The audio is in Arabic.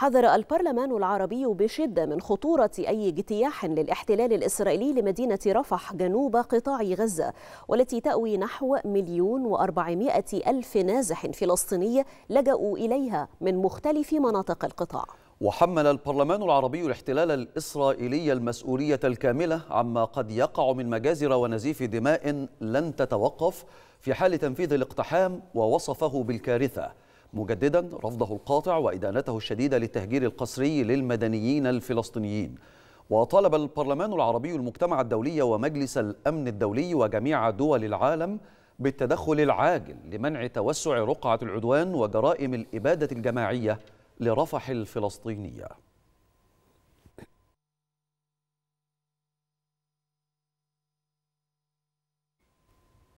حذر البرلمان العربي بشدة من خطورة أي اجتياح للاحتلال الإسرائيلي لمدينة رفح جنوب قطاع غزة والتي تأوي نحو مليون وأربعمائة ألف نازح فلسطيني لجأوا إليها من مختلف مناطق القطاع وحمل البرلمان العربي الاحتلال الإسرائيلي المسؤولية الكاملة عما قد يقع من مجازر ونزيف دماء لن تتوقف في حال تنفيذ الاقتحام ووصفه بالكارثة مجددا رفضه القاطع وإدانته الشديدة للتهجير القسري للمدنيين الفلسطينيين وطالب البرلمان العربي المجتمع الدولي ومجلس الأمن الدولي وجميع دول العالم بالتدخل العاجل لمنع توسع رقعة العدوان وجرائم الإبادة الجماعية لرفح الفلسطينية